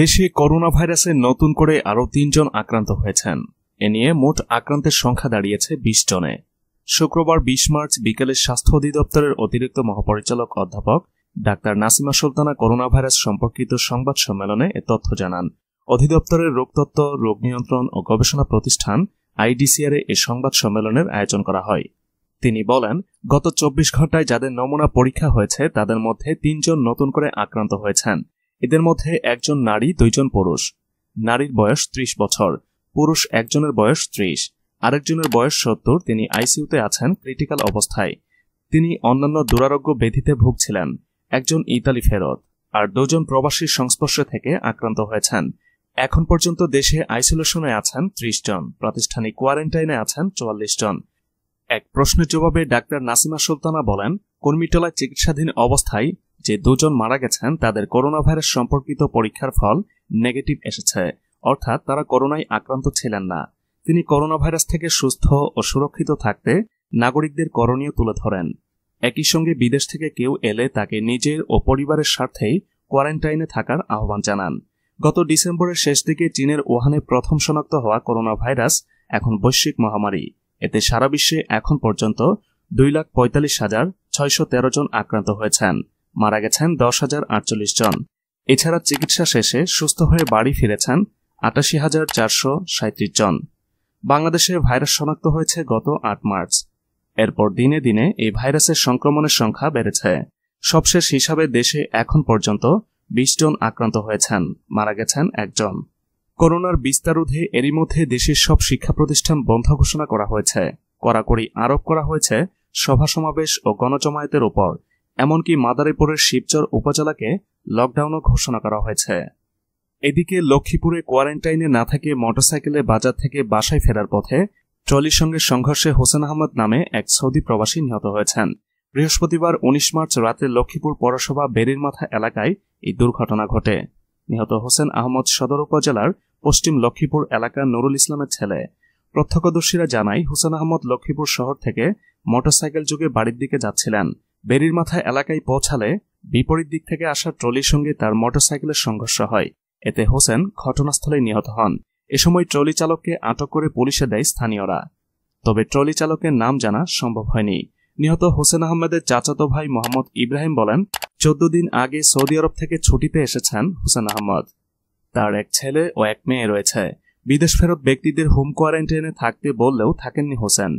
দেশে করোনা ভাইরাসে নতুন করে আরও তিনজন আক্রান্ত হয়েছেন এ নিয়ে মোট আক্রান্তের সংখ্যা দাঁড়িয়েছে বিশ জনে শুক্রবার বিশ মার্চ বিকেলে স্বাস্থ্য অধিদপ্তরের অতিরিক্ত মহাপরিচালক অধ্যাপক doctor Nasima Sultana corona virus সম্পর্কিত সংবাদ সম্মেলনে এ তথ্য জানান অধিদপ্তরের রোগতত্ত্ব রোগ নিয়ন্ত্রণ ও গবেষণা প্রতিষ্ঠান আইডিসিআরে এ সংবাদ সম্মেলনের আয়োজন করা হয় তিনি বলেন গত চব্বিশ ঘন্টায় যাদের নমুনা পরীক্ষা হয়েছে তাদের মধ্যে তিনজন নতুন করে আক্রান্ত হয়েছেন এদের মধ্যে একজন নারী দুইজন পুরুষ নারীর বয়স ত্রিশ বছর পুরুষ একজনের বয়স ত্রিশ আরেকজনের বয়স সত্তর তিনি আইসিউতে আছেন ক্রিটিক্যাল অবস্থায় তিনি অন্যান্য দুরারোগ্য ব্যাধিতে ভুগছিলেন একজন ইতালি ফেরত আর দুজন প্রবাসীর সংস্পর্শে থেকে আক্রান্ত হয়েছেন এখন পর্যন্ত দেশে আইসোলেশনে আছেন ত্রিশ জন প্রাতিষ্ঠানিক কোয়ারেন্টাইনে আছেন চুয়াল্লিশ জন এক প্রশ্নের জবাবে ডাক্তার নাসিমা সুলতানা বলেন কর্মীটলায় চিকিৎসাধীন অবস্থায় যে দুজন মারা গেছেন তাদের করোনা ভাইরাস সম্পর্কিত পরীক্ষার ফল নেগেটিভ এসেছে অর্থাৎ তারা করোনায় আক্রান্ত ছিলেন না তিনি করোনা ভাইরাস থেকে সুস্থ ও সুরক্ষিত থাকতে নাগরিকদের করণীয় তুলে ধরেন একই সঙ্গে বিদেশ থেকে কেউ এলে তাকে নিজের ও পরিবারের স্বার্থেই কোয়ারেন্টাইনে থাকার আহ্বান জানান গত ডিসেম্বরের শেষ দিকে চীনের ওহানে প্রথম শনাক্ত হওয়া করোনা ভাইরাস এখন বৈশ্বিক মহামারী এতে সারা বিশ্বে এখন পর্যন্ত দুই লাখ পঁয়তাল্লিশ হাজার ছয়শ তেরো জন আক্রান্ত হয়েছেন মারা গেছেন দশ হাজার আটচল্লিশ জন এছাড়া চিকিৎসা শেষে সুস্থ হয়ে বাড়ি ফিরেছেন আটাশি হাজার চারশো সাঁত্রিশ জন বাংলাদেশে ভাইরাস শনাক্ত হয়েছে গত আট মার্চ এরপর দিনে দিনে এই ভাইরাসের সংক্রমণের সংখ্যা বেড়েছে সবশেষ হিসাবে দেশে এখন পর্যন্ত বিশ জন আক্রান্ত হয়েছেন মারা গেছেন একজন করোনার বিস্তারোধে এরই মধ্যে দেশের সব শিক্ষা প্রতিষ্ঠান বন্ধ ঘোষণা করা হয়েছে কড়াকড়ি আরোপ করা হয়েছে সভা সমাবেশ ও গণজমায়েতের ওপর এমনকি মাদারীপুরের শিবচর উপজেলাকে লকডাউনও ঘোষণা করা হয়েছে এদিকে লক্ষ্মীপুরে কোয়ারেন্টাইনে না থেকে মোটরসাইকেলে বাজার থেকে বাসায় ফেরার পথে ট্রলির সঙ্গে সংঘর্ষে হোসেন আহমদ নামে এক সৌদি প্রবাসী নিহত হয়েছেন বৃহস্পতিবার উনিশ মার্চ রাতে লক্ষ্মীপুর পৌরসভা বেরির মাথা এলাকায় এই দুর্ঘটনা ঘটে নিহত হোসেন আহমদ সদর উপজেলার পশ্চিম লক্ষ্মীপুর এলাকার নুরুল ইসলামের ছেলে প্রত্যক্ষদর্শীরা জানায় হোসেন আহমদ লক্ষ্মীপুর শহর থেকে মোটরসাইকেল যোগে বাড়ির দিকে যাচ্ছিলেন বেরির মাথা এলাকায় পৌঁছালে বিপরীত দিক থেকে আসা ট্রলির সঙ্গে তার মোটরসাইকেলের সংঘর্ষ হয় এতে হোসেন ঘটনাস্থলে নিহত হন এ সময় ট্রলি চালককে আটক করে পুলিশে দেয় স্থানীয়রা তবে ট্রলি চালকের নাম জানা সম্ভব হয়নি নিহত হোসেন আহমেদের চাচাতো ভাই মোহাম্মদ ইব্রাহিম বলেন চোদ্দ দিন আগে সৌদি আরব থেকে ছুটিতে এসেছেন হোসেন আহমদ তার এক ছেলে ও এক মেয়ে রয়েছে বিদেশ ফেরত ব্যক্তিদের হোম কোয়ারেন্টাইনে থাকতে বললেও থাকেননি হোসেন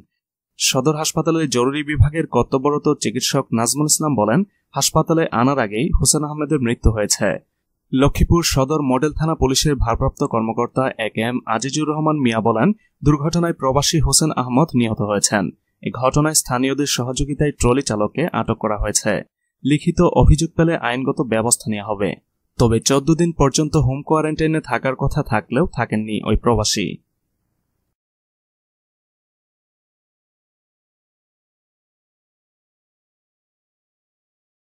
সদর হাসপাতালের জরুরি বিভাগের কর্তব্যরত চিকিৎসক নাজমুল ইসলাম বলেন হাসপাতালে আনার আগেই হোসেন আহমেদের মৃত্যু হয়েছে লক্ষ্মীপুর সদর মডেল থানা পুলিশের ভারপ্রাপ্ত কর্মকর্তা এক এম আজিজুর রহমান মিয়া বলেন দুর্ঘটনায় প্রবাসী হোসেন আহমদ নিহত হয়েছেন এ ঘটনায় স্থানীয়দের সহযোগিতায় ট্রলি চালককে আটক করা হয়েছে লিখিত অভিযোগ পেলে আইনগত ব্যবস্থা নেওয়া হবে তবে চোদ্দ দিন পর্যন্ত হোম কোয়ারেন্টাইনে থাকার কথা থাকলেও থাকেননি ওই প্রবাসী